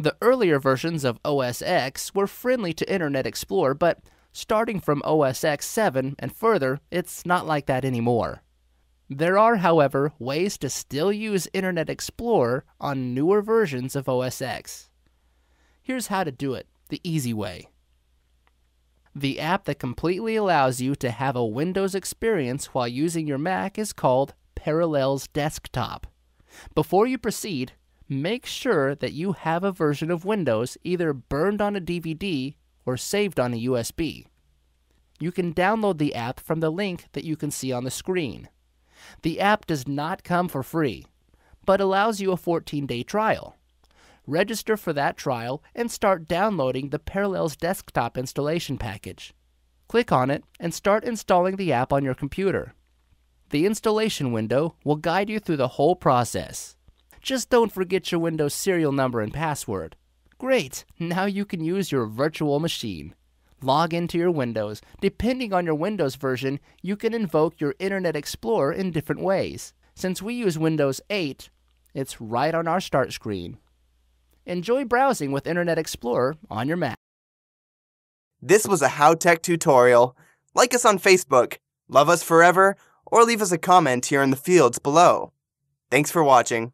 The earlier versions of OS X were friendly to Internet Explorer, but starting from OS X 7 and further, it's not like that anymore. There are, however, ways to still use Internet Explorer on newer versions of OS X. Here's how to do it the easy way. The app that completely allows you to have a Windows experience while using your Mac is called Parallels Desktop. Before you proceed, make sure that you have a version of Windows either burned on a DVD or saved on a USB. You can download the app from the link that you can see on the screen. The app does not come for free, but allows you a 14 day trial. Register for that trial and start downloading the Parallels desktop installation package. Click on it and start installing the app on your computer. The installation window will guide you through the whole process. Just don't forget your Windows serial number and password. Great! Now you can use your virtual machine. Log into your Windows. Depending on your Windows version, you can invoke your Internet Explorer in different ways. Since we use Windows 8, it's right on our start screen. Enjoy browsing with Internet Explorer on your Mac. This was a How Tech tutorial. Like us on Facebook, love us forever, or leave us a comment here in the fields below. Thanks for watching.